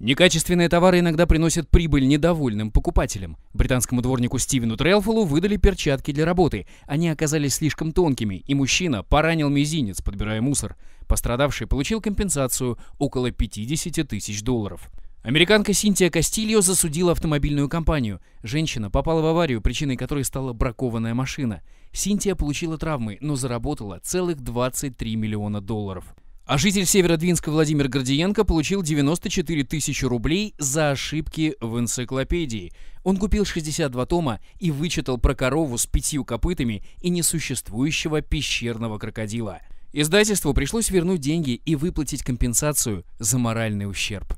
Некачественные товары иногда приносят прибыль недовольным покупателям. Британскому дворнику Стивену Трелфолу выдали перчатки для работы. Они оказались слишком тонкими, и мужчина поранил мизинец, подбирая мусор. Пострадавший получил компенсацию около 50 тысяч долларов. Американка Синтия Кастильо засудила автомобильную компанию. Женщина попала в аварию, причиной которой стала бракованная машина. Синтия получила травмы, но заработала целых 23 миллиона долларов. А житель Северодвинска Владимир Гордиенко получил 94 тысячи рублей за ошибки в энциклопедии. Он купил 62 тома и вычитал про корову с пятью копытами и несуществующего пещерного крокодила. Издательству пришлось вернуть деньги и выплатить компенсацию за моральный ущерб.